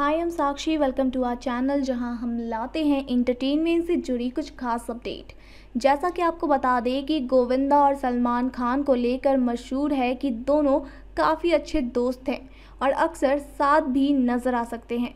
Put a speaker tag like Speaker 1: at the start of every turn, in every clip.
Speaker 1: हाय हम Sakshi welcome to our channel जहां हम लाते हैं इंटरटेनमेंट से जुड़ी कुछ खास अपडेट जैसा कि आपको बता दें कि गोविंदा और सलमान खान को लेकर मशहूर है कि दोनों काफ़ी अच्छे दोस्त हैं और अक्सर साथ भी नज़र आ सकते हैं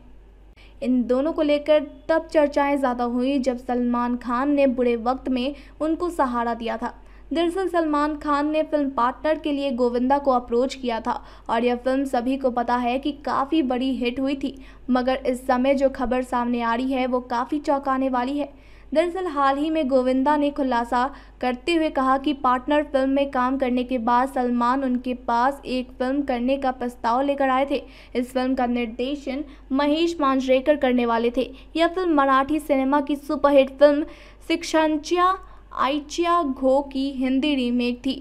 Speaker 1: इन दोनों को लेकर तब चर्चाएं ज़्यादा हुई जब सलमान खान ने बुरे वक्त में उनको सहारा दिया था दरअसल सलमान खान ने फिल्म पार्टनर के लिए गोविंदा को अप्रोच किया था और यह फिल्म सभी को पता है कि काफ़ी बड़ी हिट हुई थी मगर इस समय जो खबर सामने आ रही है वो काफ़ी चौंकाने वाली है दरअसल हाल ही में गोविंदा ने खुलासा करते हुए कहा कि पार्टनर फिल्म में काम करने के बाद सलमान उनके पास एक फिल्म करने का प्रस्ताव लेकर आए थे इस फिल्म का निर्देशन महेश मांजरेकर करने वाले थे यह फिल्म मराठी सिनेमा की सुपरहिट फिल्म शिक्षांचिया आइचिया घो की हिंदी रीमेक थी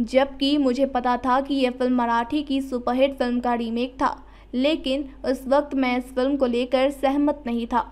Speaker 1: जबकि मुझे पता था कि यह फिल्म मराठी की सुपरहिट फिल्म का रीमेक था लेकिन उस वक्त मैं इस फिल्म को लेकर सहमत नहीं था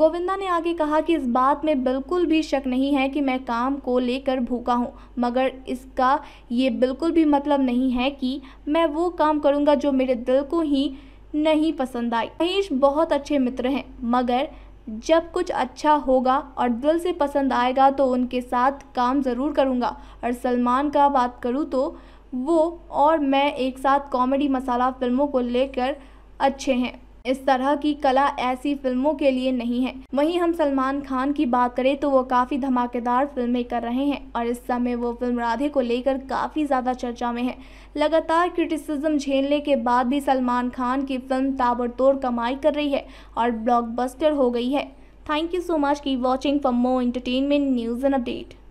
Speaker 1: गोविंदा ने आगे कहा कि इस बात में बिल्कुल भी शक नहीं है कि मैं काम को लेकर भूखा हूँ मगर इसका ये बिल्कुल भी मतलब नहीं है कि मैं वो काम करूँगा जो मेरे दिल को ही नहीं पसंद आई महेश बहुत अच्छे मित्र हैं मगर जब कुछ अच्छा होगा और दिल से पसंद आएगा तो उनके साथ काम ज़रूर करूँगा और सलमान का बात करूँ तो वो और मैं एक साथ कॉमेडी मसाला फिल्मों को लेकर अच्छे हैं इस तरह की कला ऐसी फिल्मों के लिए नहीं है वहीं हम सलमान खान की बात करें तो वो काफी धमाकेदार फिल्में कर रहे हैं और इस समय वो फिल्म राधे को लेकर काफी ज्यादा चर्चा में है लगातार क्रिटिसिज्म झेलने के बाद भी सलमान खान की फिल्म ताबड़तोड़ कमाई कर रही है और ब्लॉकबस्टर हो गई है थैंक यू सो मच की watching for more entertainment news and update